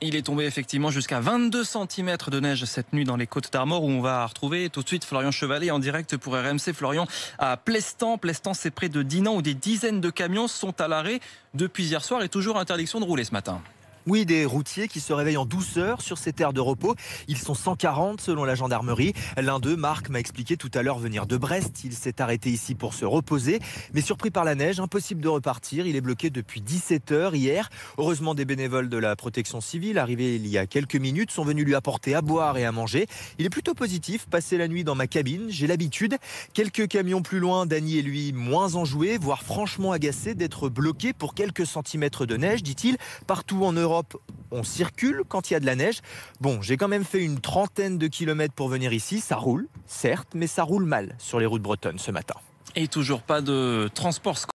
Il est tombé effectivement jusqu'à 22 cm de neige cette nuit dans les Côtes d'Armor où on va retrouver tout de suite Florian Chevalier en direct pour RMC. Florian à Plestan. Plestan, c'est près de Dinan où des dizaines de camions sont à l'arrêt depuis hier soir et toujours interdiction de rouler ce matin. Oui, des routiers qui se réveillent en douceur sur ces terres de repos. Ils sont 140 selon la gendarmerie. L'un d'eux, Marc, m'a expliqué tout à l'heure venir de Brest. Il s'est arrêté ici pour se reposer, mais surpris par la neige, impossible de repartir. Il est bloqué depuis 17 h hier. Heureusement, des bénévoles de la protection civile, arrivés il y a quelques minutes, sont venus lui apporter à boire et à manger. Il est plutôt positif. Passer la nuit dans ma cabine, j'ai l'habitude. Quelques camions plus loin, Dany est lui moins enjoué, voire franchement agacé d'être bloqué pour quelques centimètres de neige, dit-il, partout en Europe on circule quand il y a de la neige. Bon, j'ai quand même fait une trentaine de kilomètres pour venir ici. Ça roule, certes, mais ça roule mal sur les routes bretonnes ce matin. Et toujours pas de transport